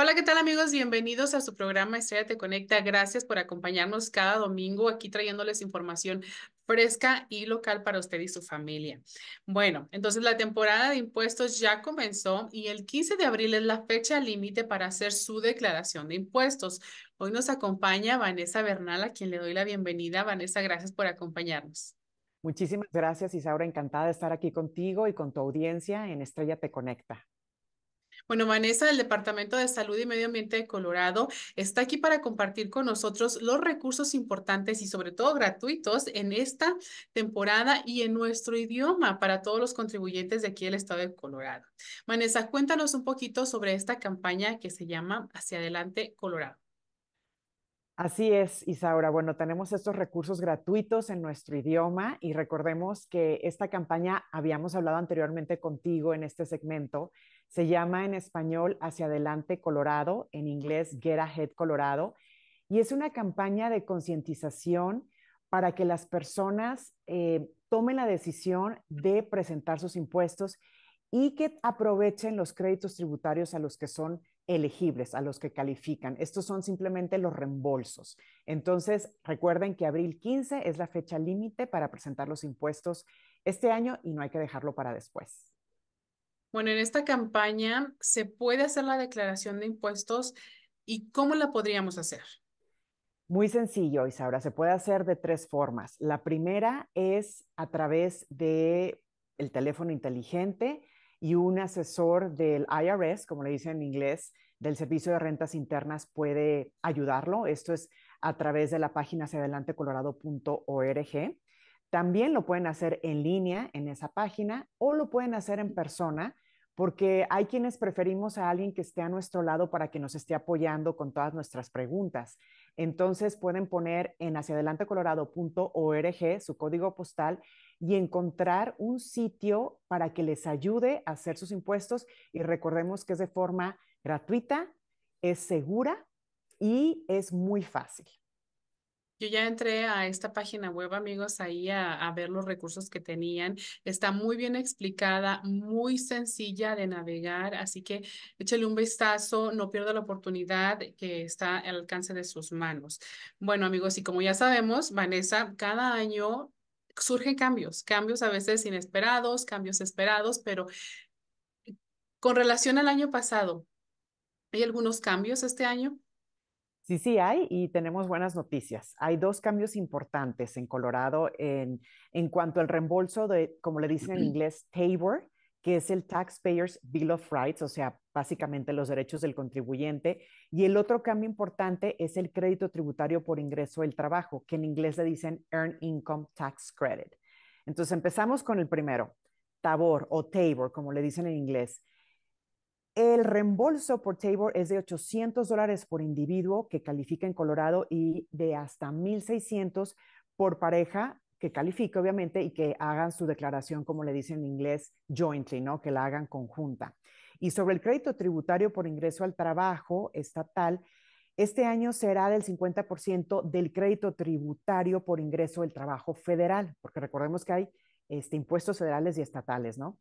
Hola, ¿qué tal amigos? Bienvenidos a su programa Estrella Te Conecta. Gracias por acompañarnos cada domingo aquí trayéndoles información fresca y local para usted y su familia. Bueno, entonces la temporada de impuestos ya comenzó y el 15 de abril es la fecha límite para hacer su declaración de impuestos. Hoy nos acompaña Vanessa Bernal, a quien le doy la bienvenida. Vanessa, gracias por acompañarnos. Muchísimas gracias, Isaura. Encantada de estar aquí contigo y con tu audiencia en Estrella Te Conecta. Bueno, Vanessa del Departamento de Salud y Medio Ambiente de Colorado está aquí para compartir con nosotros los recursos importantes y sobre todo gratuitos en esta temporada y en nuestro idioma para todos los contribuyentes de aquí del estado de Colorado. Vanessa, cuéntanos un poquito sobre esta campaña que se llama Hacia Adelante Colorado. Así es, Isaura. Bueno, tenemos estos recursos gratuitos en nuestro idioma y recordemos que esta campaña habíamos hablado anteriormente contigo en este segmento se llama en español Hacia Adelante Colorado, en inglés Get Ahead Colorado, y es una campaña de concientización para que las personas eh, tomen la decisión de presentar sus impuestos y que aprovechen los créditos tributarios a los que son elegibles, a los que califican. Estos son simplemente los reembolsos. Entonces, recuerden que abril 15 es la fecha límite para presentar los impuestos este año y no hay que dejarlo para después. Bueno, en esta campaña se puede hacer la declaración de impuestos y cómo la podríamos hacer. Muy sencillo, Isaura. Se puede hacer de tres formas. La primera es a través de el teléfono inteligente y un asesor del IRS, como le dicen en inglés, del Servicio de Rentas Internas puede ayudarlo. Esto es a través de la página hacia adelante colorado.org. También lo pueden hacer en línea en esa página o lo pueden hacer en persona porque hay quienes preferimos a alguien que esté a nuestro lado para que nos esté apoyando con todas nuestras preguntas. Entonces pueden poner en hacia haciaadelantecolorado.org su código postal y encontrar un sitio para que les ayude a hacer sus impuestos y recordemos que es de forma gratuita, es segura y es muy fácil. Yo ya entré a esta página web, amigos, ahí a, ver los recursos que tenían. Está muy bien explicada, muy sencilla de navegar, así que échale un vistazo, no pierda la oportunidad que está al alcance de sus manos. Bueno, amigos, y como ya sabemos, Vanessa, cada año surgen cambios, cambios a veces inesperados, cambios esperados, pero con relación al año pasado, ¿hay algunos cambios este año? Sí, sí hay y tenemos buenas noticias. Hay dos cambios importantes en Colorado en, en cuanto al reembolso de, como le dicen en inglés, TABOR, que es el Taxpayers Bill of Rights, o sea, básicamente los derechos del contribuyente. Y el otro cambio importante es el crédito tributario por ingreso del trabajo, que en inglés le dicen Earn Income Tax Credit. Entonces empezamos con el primero, TABOR o TABOR, como le dicen en inglés. El reembolso por Tabor es de 800 dólares por individuo que califica en Colorado y de hasta 1,600 por pareja que califique, obviamente, y que hagan su declaración, como le dicen en inglés, jointly, ¿no? Que la hagan conjunta. Y sobre el crédito tributario por ingreso al trabajo estatal, este año será del 50% del crédito tributario por ingreso al trabajo federal, porque recordemos que hay este, impuestos federales y estatales, ¿no?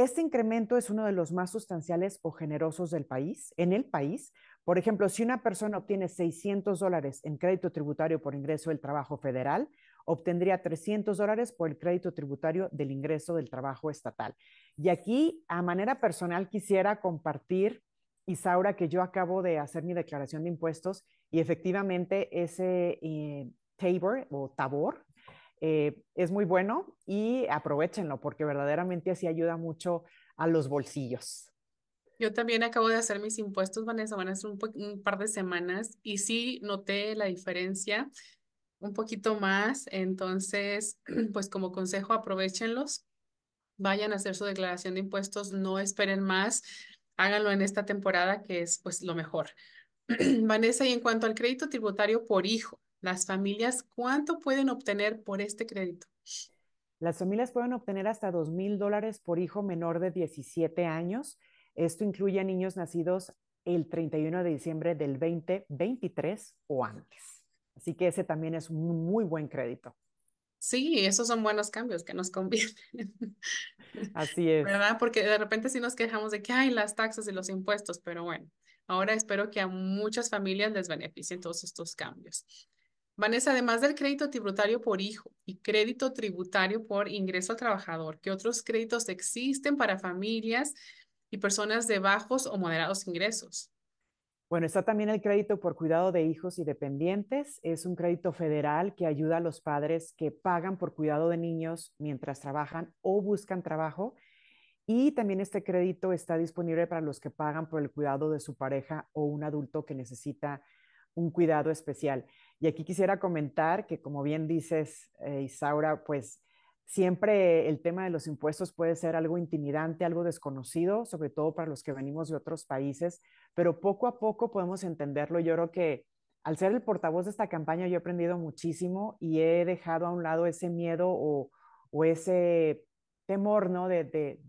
Este incremento es uno de los más sustanciales o generosos del país, en el país. Por ejemplo, si una persona obtiene 600 dólares en crédito tributario por ingreso del trabajo federal, obtendría 300 dólares por el crédito tributario del ingreso del trabajo estatal. Y aquí, a manera personal, quisiera compartir, Isaura, que yo acabo de hacer mi declaración de impuestos y efectivamente ese eh, tabor o tabor eh, es muy bueno y aprovechenlo porque verdaderamente así ayuda mucho a los bolsillos. Yo también acabo de hacer mis impuestos, Vanessa, van a ser un, par de semanas y sí noté la diferencia un poquito más. Entonces, pues como consejo, aprovechenlos, vayan a hacer su declaración de impuestos, no esperen más, háganlo en esta temporada que es pues lo mejor. Vanessa, y en cuanto al crédito tributario por hijo, las familias, ¿cuánto pueden obtener por este crédito? Las familias pueden obtener hasta $2,000 mil dólares por hijo menor de 17 años. Esto incluye a niños nacidos el 31 de diciembre del 2023 o antes. Así que ese también es un muy buen crédito. Sí, esos son buenos cambios que nos convienen. Así es. ¿Verdad? Porque de repente sí nos quejamos de que hay las taxas y los impuestos, pero bueno, ahora espero que a muchas familias les beneficien todos estos cambios. Vanessa, además del crédito tributario por hijo y crédito tributario por ingreso al trabajador, ¿qué otros créditos existen para familias y personas de bajos o moderados ingresos? Bueno, está también el crédito por cuidado de hijos y dependientes. Es un crédito federal que ayuda a los padres que pagan por cuidado de niños mientras trabajan o buscan trabajo. Y también este crédito está disponible para los que pagan por el cuidado de su pareja o un adulto que necesita un cuidado especial. Y aquí quisiera comentar que, como bien dices, eh, Isaura, pues siempre el tema de los impuestos puede ser algo intimidante, algo desconocido, sobre todo para los que venimos de otros países, pero poco a poco podemos entenderlo. Yo creo que al ser el portavoz de esta campaña yo he aprendido muchísimo y he dejado a un lado ese miedo o, ese temor, ¿no? De,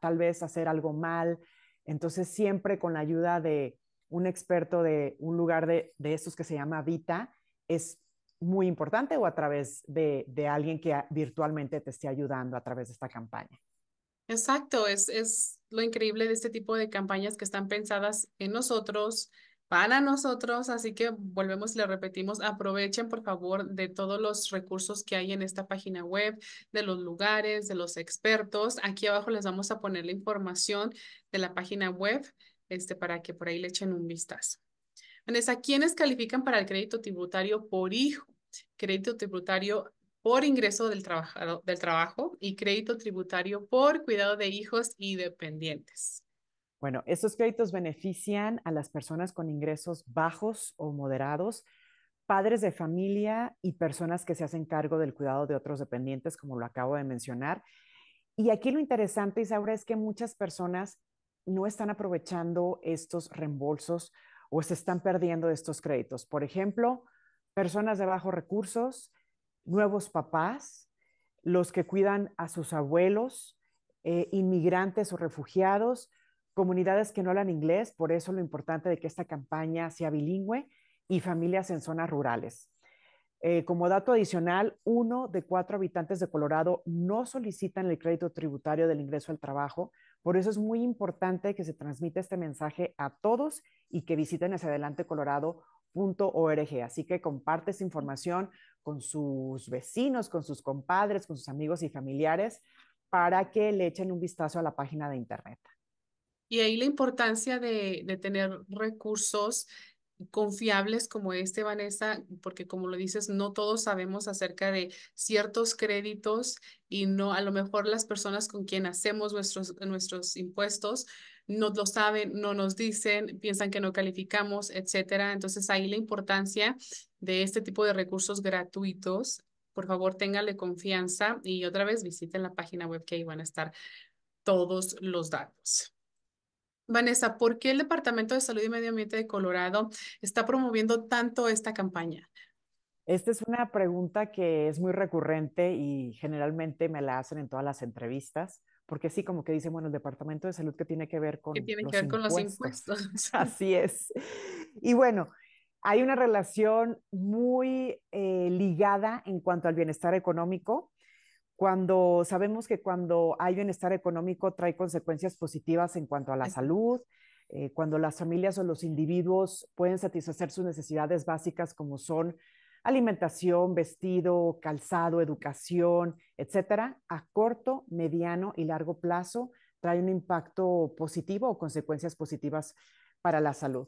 tal vez hacer algo mal. Entonces siempre con la ayuda de un experto de un lugar de, de estos que se llama Vita, es muy importante o a través de, alguien que virtualmente te esté ayudando a través de esta campaña. Exacto, es, lo increíble de este tipo de campañas que están pensadas en nosotros, para nosotros, así que volvemos y le repetimos, aprovechen por favor de todos los recursos que hay en esta página web, de los lugares, de los expertos. Aquí abajo les vamos a poner la información de la página web este, para que por ahí le echen un vistazo. Vanessa, ¿quiénes califican para el crédito tributario por hijo? Crédito tributario por ingreso del, trabajo, del trabajo y crédito tributario por cuidado de hijos y dependientes. Bueno, estos créditos benefician a las personas con ingresos bajos o moderados, padres de familia y personas que se hacen cargo del cuidado de otros dependientes, como lo acabo de mencionar. Y aquí lo interesante, Isaura, es que muchas personas no están aprovechando estos reembolsos o se están perdiendo estos créditos. Por ejemplo, personas de bajos recursos, nuevos papás, los que cuidan a sus abuelos, eh, inmigrantes o refugiados, comunidades que no hablan inglés, por eso lo importante de que esta campaña sea bilingüe, y familias en zonas rurales. Eh, como dato adicional, uno de cuatro habitantes de Colorado no solicitan el crédito tributario del ingreso al trabajo por eso es muy importante que se transmita este mensaje a todos y que visiten hacia adelante Así que comparte esta información con sus vecinos, con sus compadres, con sus amigos y familiares para que le echen un vistazo a la página de internet. Y ahí la importancia de tener recursos confiables como este, Vanessa, porque como lo dices, no todos sabemos acerca de ciertos créditos y no, a lo mejor las personas con quien hacemos nuestros, nuestros impuestos no lo saben, no nos dicen, piensan que no calificamos, etcétera. Entonces ahí la importancia de este tipo de recursos gratuitos. Por favor, téngale confianza y otra vez visiten la página web que ahí van a estar todos los datos. Vanessa, ¿por qué el Departamento de Salud y Medio Ambiente de Colorado está promoviendo tanto esta campaña? Esta es una pregunta que es muy recurrente y generalmente me la hacen en todas las entrevistas, porque sí, como que dicen, bueno, el Departamento de Salud que tiene que ver con, los, que impuestos? con los impuestos. Así es. Y bueno, hay una relación muy eh, ligada en cuanto al bienestar económico cuando sabemos que cuando hay bienestar económico trae consecuencias positivas en cuanto a la salud, eh, cuando las familias o los individuos pueden satisfacer sus necesidades básicas como son alimentación, vestido, calzado, educación, etcétera, a corto, mediano y largo plazo trae un impacto positivo o consecuencias positivas para la salud.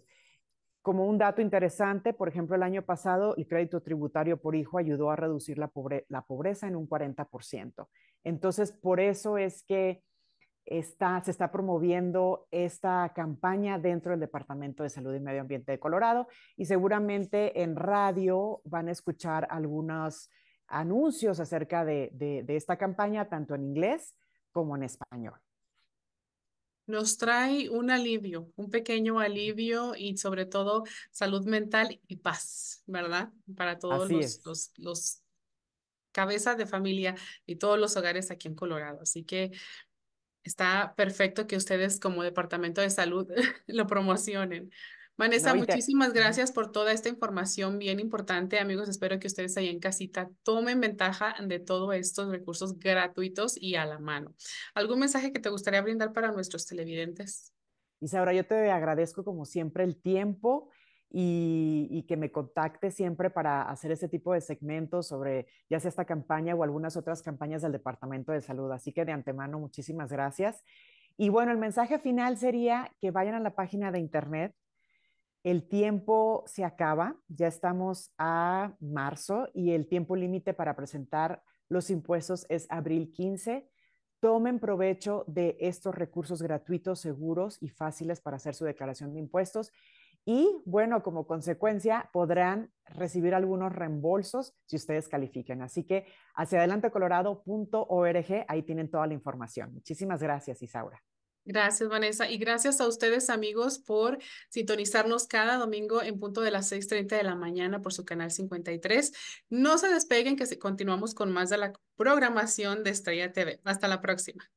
Como un dato interesante, por ejemplo, el año pasado el crédito tributario por hijo ayudó a reducir la, pobreza en un 40%. Entonces, por eso es que está, se está promoviendo esta campaña dentro del Departamento de Salud y Medio Ambiente de Colorado y seguramente en radio van a escuchar algunos anuncios acerca de esta campaña, tanto en inglés como en español nos trae un alivio, un pequeño alivio y sobre todo salud mental y paz, ¿verdad? Para todos los, los, cabezas de familia y todos los hogares aquí en Colorado. Así que está perfecto que ustedes como Departamento de Salud lo promocionen. Vanessa, muchísimas gracias por toda esta información bien importante. Amigos, espero que ustedes ahí en casita tomen ventaja de todos estos recursos gratuitos y a la mano. ¿Algún mensaje que te gustaría brindar para nuestros televidentes? Isaura, yo te agradezco como siempre el tiempo y, y, que me contacte siempre para hacer este tipo de segmentos sobre ya sea esta campaña o algunas otras campañas del Departamento de Salud. Así que de antemano, muchísimas gracias. Y bueno, el mensaje final sería que vayan a la página de internet el tiempo se acaba, ya estamos a marzo y el tiempo límite para presentar los impuestos es abril 15. Tomen provecho de estos recursos gratuitos, seguros y fáciles para hacer su declaración de impuestos. Y bueno, como consecuencia podrán recibir algunos reembolsos si ustedes califiquen. Así que hacia adelante colorado.org. ahí tienen toda la información. Muchísimas gracias, Isaura. Gracias, Vanessa. Y gracias a ustedes, amigos, por sintonizarnos cada domingo en punto de las 6.30 de la mañana por su canal 53. No se despeguen que continuamos con más de la programación de Estrella TV. Hasta la próxima.